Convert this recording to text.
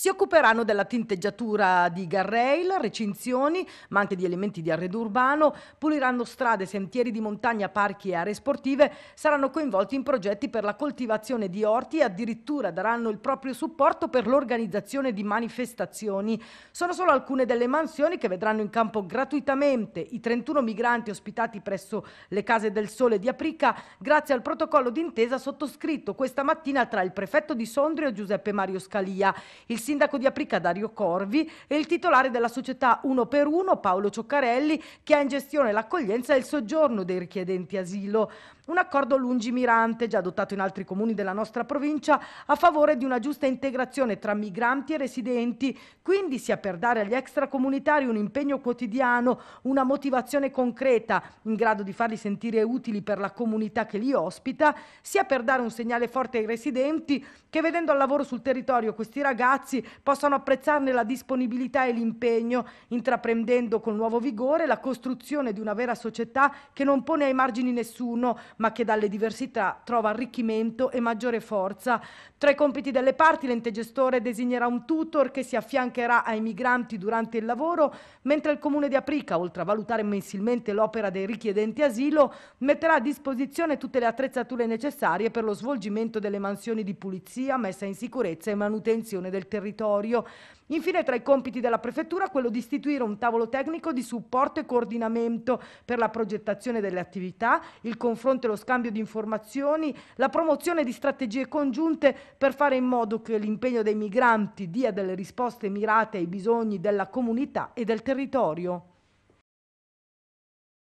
Si occuperanno della tinteggiatura di garrail, recinzioni, ma anche di elementi di arredo urbano, puliranno strade, sentieri di montagna, parchi e aree sportive, saranno coinvolti in progetti per la coltivazione di orti e addirittura daranno il proprio supporto per l'organizzazione di manifestazioni. Sono solo alcune delle mansioni che vedranno in campo gratuitamente i 31 migranti ospitati presso le Case del Sole di Aprica grazie al protocollo d'intesa sottoscritto questa mattina tra il prefetto di Sondrio Giuseppe Mario Scalia. Il sindaco di Aprica Dario Corvi e il titolare della società Uno per Uno Paolo Cioccarelli che ha in gestione l'accoglienza e il soggiorno dei richiedenti asilo. Un accordo lungimirante, già adottato in altri comuni della nostra provincia, a favore di una giusta integrazione tra migranti e residenti, quindi sia per dare agli extracomunitari un impegno quotidiano, una motivazione concreta, in grado di farli sentire utili per la comunità che li ospita, sia per dare un segnale forte ai residenti che vedendo al lavoro sul territorio questi ragazzi ragazzi possano apprezzarne la disponibilità e l'impegno, intraprendendo con nuovo vigore la costruzione di una vera società che non pone ai margini nessuno, ma che dalle diversità trova arricchimento e maggiore forza. Tra i compiti delle parti, l'ente gestore designerà un tutor che si affiancherà ai migranti durante il lavoro, mentre il comune di Aprica, oltre a valutare mensilmente l'opera dei richiedenti asilo, metterà a disposizione tutte le attrezzature necessarie per lo svolgimento delle mansioni di pulizia, messa in sicurezza e manutenzione del territorio territorio. Infine tra i compiti della prefettura quello di istituire un tavolo tecnico di supporto e coordinamento per la progettazione delle attività, il confronto e lo scambio di informazioni, la promozione di strategie congiunte per fare in modo che l'impegno dei migranti dia delle risposte mirate ai bisogni della comunità e del territorio.